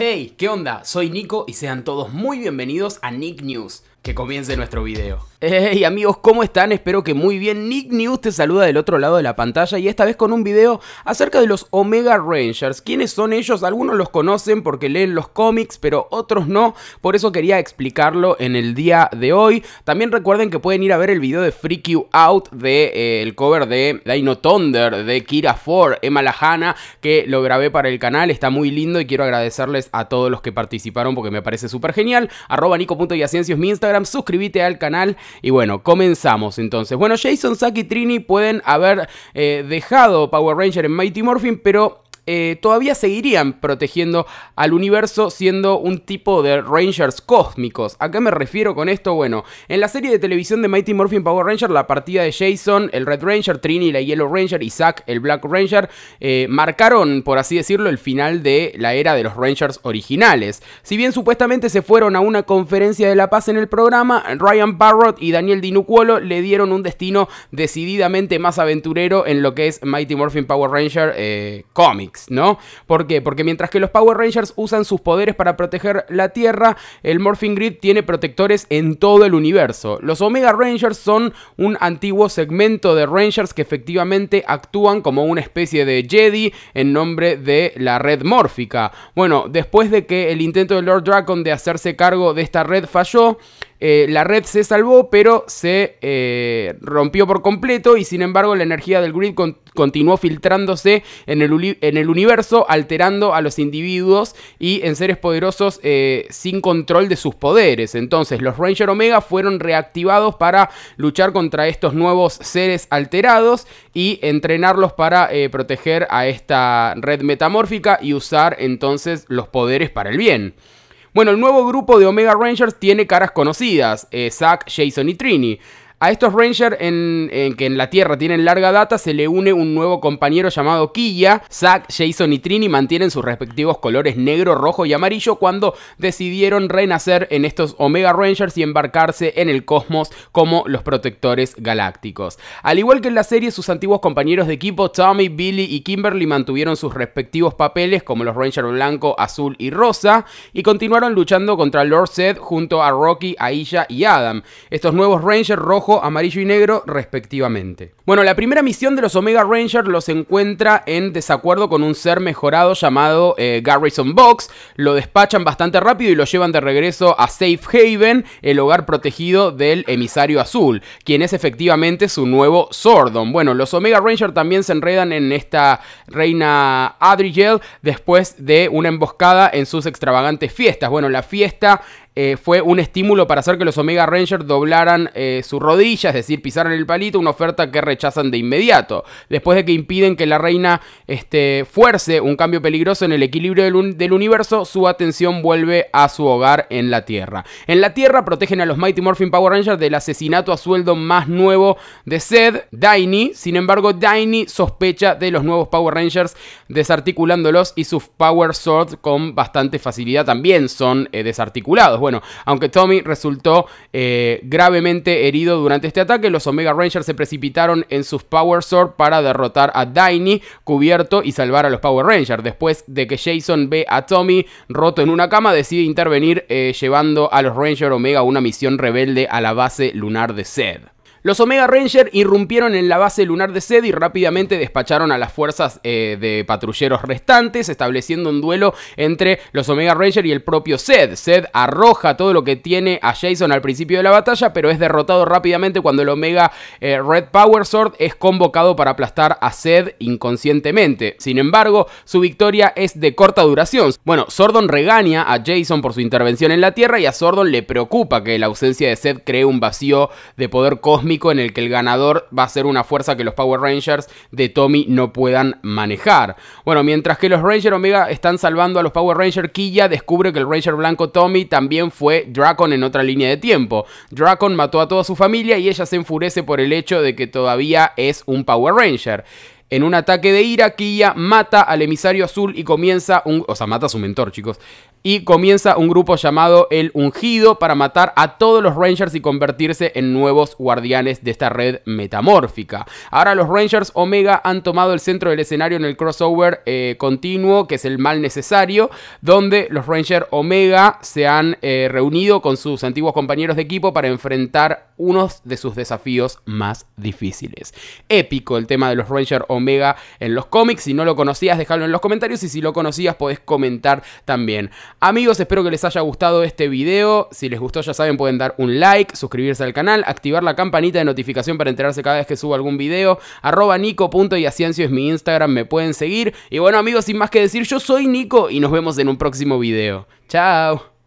Hey, ¿qué onda? Soy Nico y sean todos muy bienvenidos a Nick News que comience nuestro video. Hey amigos, ¿cómo están? Espero que muy bien. Nick News te saluda del otro lado de la pantalla y esta vez con un video acerca de los Omega Rangers. ¿Quiénes son ellos? Algunos los conocen porque leen los cómics, pero otros no. Por eso quería explicarlo en el día de hoy. También recuerden que pueden ir a ver el video de Freak You Out del de, eh, cover de Dino Thunder de Kira Ford, Emma Lajana, que lo grabé para el canal. Está muy lindo y quiero agradecerles a todos los que participaron porque me parece súper genial. Arroba nico.yaciencios mi Instagram suscríbete al canal y bueno, comenzamos entonces. Bueno, Jason, Zack y Trini pueden haber eh, dejado Power Ranger en Mighty Morphin, pero eh, todavía seguirían protegiendo al universo siendo un tipo de Rangers cósmicos. ¿A qué me refiero con esto? Bueno, en la serie de televisión de Mighty Morphin Power Ranger, la partida de Jason, el Red Ranger, Trini, la Yellow Ranger, Isaac, el Black Ranger, eh, marcaron, por así decirlo, el final de la era de los Rangers originales. Si bien supuestamente se fueron a una conferencia de la paz en el programa, Ryan Barrott y Daniel Dinucuolo le dieron un destino decididamente más aventurero en lo que es Mighty Morphin Power Ranger eh, cómics. Comics. ¿no? ¿Por qué? Porque mientras que los Power Rangers usan sus poderes para proteger la Tierra, el Morphing Grid tiene protectores en todo el universo. Los Omega Rangers son un antiguo segmento de Rangers que efectivamente actúan como una especie de Jedi en nombre de la red mórfica. Bueno, después de que el intento de Lord Dragon de hacerse cargo de esta red falló, eh, la red se salvó, pero se eh, rompió por completo y sin embargo la energía del grid continuó filtrándose en el, universo, alterando a los individuos y en seres poderosos eh, sin control de sus poderes. Entonces los Ranger Omega fueron reactivados para luchar contra estos nuevos seres alterados y entrenarlos para proteger a esta red metamórfica y usar entonces los poderes para el bien. Bueno, el nuevo grupo de Omega Rangers tiene caras conocidas, eh, Zack, Jason y Trini. A estos rangers en, que en la Tierra tienen larga data, se le une un nuevo compañero llamado Kia. Zack, Jason y Trini mantienen sus respectivos colores negro, rojo y amarillo cuando decidieron renacer en estos Omega Rangers y embarcarse en el cosmos como los protectores galácticos. Al igual que en la serie, sus antiguos compañeros de equipo, Tommy, Billy y Kimberly, mantuvieron sus respectivos papeles como los rangers blanco, azul y rosa y continuaron luchando contra Lord Zed junto a Rocky, Aisha y Adam. Estos nuevos Rangers rojos amarillo y negro respectivamente. Bueno, la primera misión de los Omega Rangers los encuentra en desacuerdo con un ser mejorado llamado eh, Garrison Box, lo despachan bastante rápido y lo llevan de regreso a Safe Haven, el hogar protegido del emisario azul, quien es efectivamente su nuevo Sordon. Bueno, los Omega Rangers también se enredan en esta reina Adrigel después de una emboscada en sus extravagantes fiestas. Bueno, la fiesta eh, fue un estímulo para hacer que los Omega Rangers doblaran eh, su rodilla, es decir, pisaran el palito, una oferta que rechazan de inmediato. Después de que impiden que la reina este, fuerce un cambio peligroso en el equilibrio del, universo, su atención vuelve a su hogar en la Tierra. En la Tierra protegen a los Mighty Morphin Power Rangers del asesinato a sueldo más nuevo de Zed, Daini. Sin embargo, Daini sospecha de los nuevos Power Rangers, desarticulándolos y sus Power Swords con bastante facilidad también son eh, desarticulados bueno, aunque Tommy resultó eh, gravemente herido durante este ataque, los Omega Rangers se precipitaron en sus Power Sword para derrotar a Daini cubierto y salvar a los Power Rangers. Después de que Jason ve a Tommy roto en una cama, decide intervenir eh, llevando a los Ranger Omega una misión rebelde a la base lunar de Zed. Los Omega Ranger irrumpieron en la base lunar de Sed y rápidamente despacharon a las fuerzas eh, de patrulleros restantes, estableciendo un duelo entre los Omega Ranger y el propio Sed. Sed arroja todo lo que tiene a Jason al principio de la batalla, pero es derrotado rápidamente cuando el Omega eh, Red Power Sword es convocado para aplastar a Sed inconscientemente. Sin embargo, su victoria es de corta duración. Bueno, Sordon regaña a Jason por su intervención en la Tierra y a Sordon le preocupa que la ausencia de Sed cree un vacío de poder cósmico en el que el ganador va a ser una fuerza que los Power Rangers de Tommy no puedan manejar. Bueno, mientras que los Ranger Omega están salvando a los Power Rangers, Killa descubre que el Ranger blanco Tommy también fue Dracon en otra línea de tiempo. Dracon mató a toda su familia y ella se enfurece por el hecho de que todavía es un Power Ranger. En un ataque de ira, mata al emisario azul y comienza un. O sea, mata a su mentor, chicos. Y comienza un grupo llamado El Ungido para matar a todos los Rangers y convertirse en nuevos guardianes de esta red metamórfica. Ahora los Rangers Omega han tomado el centro del escenario en el crossover eh, continuo, que es el mal necesario, donde los Rangers Omega se han eh, reunido con sus antiguos compañeros de equipo para enfrentar unos de sus desafíos más difíciles. Épico el tema de los Rangers Omega Mega en los cómics. Si no lo conocías, dejarlo en los comentarios y si lo conocías podés comentar también. Amigos, espero que les haya gustado este video. Si les gustó, ya saben, pueden dar un like, suscribirse al canal, activar la campanita de notificación para enterarse cada vez que subo algún video. Arroba nico.yaciencio es mi Instagram, me pueden seguir. Y bueno, amigos, sin más que decir, yo soy Nico y nos vemos en un próximo video. Chao.